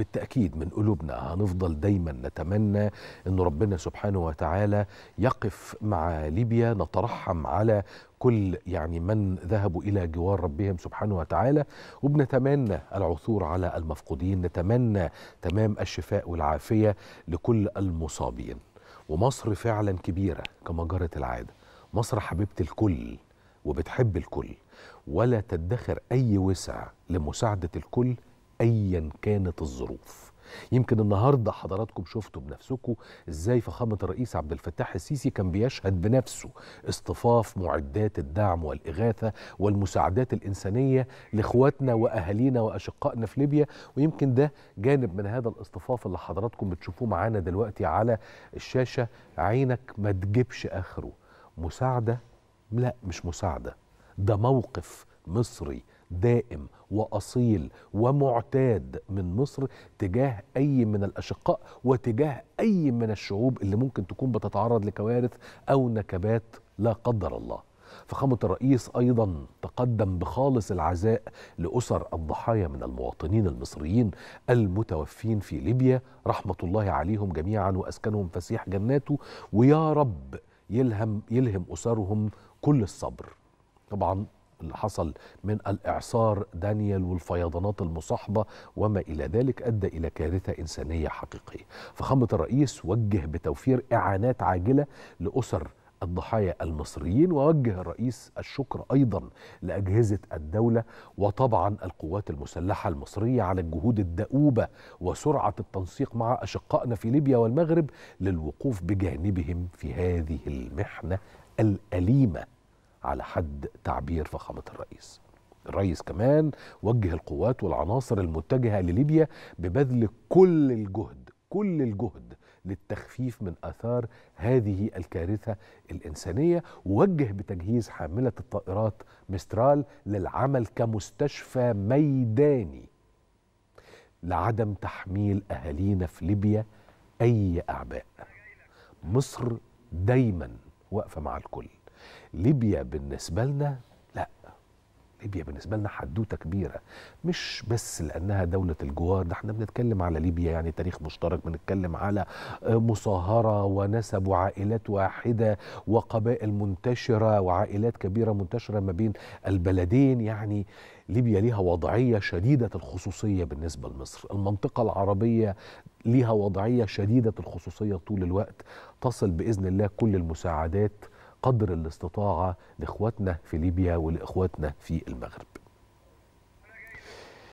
بالتأكيد من قلوبنا هنفضل دايما نتمنى أن ربنا سبحانه وتعالى يقف مع ليبيا نترحم على كل يعني من ذهبوا إلى جوار ربهم سبحانه وتعالى وبنتمنى العثور على المفقودين نتمنى تمام الشفاء والعافية لكل المصابين ومصر فعلا كبيرة كما جرت العادة مصر حبيبة الكل وبتحب الكل ولا تدخر أي وسع لمساعدة الكل ايا كانت الظروف يمكن النهارده حضراتكم شفتوا بنفسكم ازاي فخامه الرئيس عبد الفتاح السيسي كان بيشهد بنفسه اصطفاف معدات الدعم والاغاثه والمساعدات الانسانيه لاخواتنا واهالينا واشقائنا في ليبيا ويمكن ده جانب من هذا الاصطفاف اللي حضراتكم بتشوفوه معانا دلوقتي على الشاشه عينك ما تجيبش اخره مساعده لا مش مساعده ده موقف مصري دائم واصيل ومعتاد من مصر تجاه اي من الاشقاء وتجاه اي من الشعوب اللي ممكن تكون بتتعرض لكوارث او نكبات لا قدر الله. فخامه الرئيس ايضا تقدم بخالص العزاء لاسر الضحايا من المواطنين المصريين المتوفين في ليبيا رحمه الله عليهم جميعا واسكنهم فسيح جناته ويا رب يلهم يلهم اسرهم كل الصبر. طبعا اللي حصل من الإعصار دانيال والفيضانات المصاحبة وما إلى ذلك أدى إلى كارثة إنسانية حقيقية فخامة الرئيس وجه بتوفير إعانات عاجلة لأسر الضحايا المصريين ووجه الرئيس الشكر ايضا لاجهزه الدوله وطبعا القوات المسلحه المصريه على الجهود الدؤوبه وسرعه التنسيق مع اشقائنا في ليبيا والمغرب للوقوف بجانبهم في هذه المحنه الاليمه على حد تعبير فخامة الرئيس الرئيس كمان وجه القوات والعناصر المتجهة لليبيا ببذل كل الجهد كل الجهد للتخفيف من اثار هذه الكارثه الانسانيه ووجه بتجهيز حامله الطائرات مسترال للعمل كمستشفى ميداني لعدم تحميل اهالينا في ليبيا اي اعباء مصر دايما واقفه مع الكل ليبيا بالنسبة لنا لا ليبيا بالنسبة لنا حدوتة كبيرة مش بس لأنها دولة الجوار ده احنا بنتكلم على ليبيا يعني تاريخ مشترك بنتكلم على مصاهرة ونسب وعائلات واحدة وقبائل منتشرة وعائلات كبيرة منتشرة ما بين البلدين يعني ليبيا ليها وضعية شديدة الخصوصية بالنسبة لمصر المنطقة العربية ليها وضعية شديدة الخصوصية طول الوقت تصل بإذن الله كل المساعدات قدر الاستطاعه لاخواتنا في ليبيا ولاخواتنا في المغرب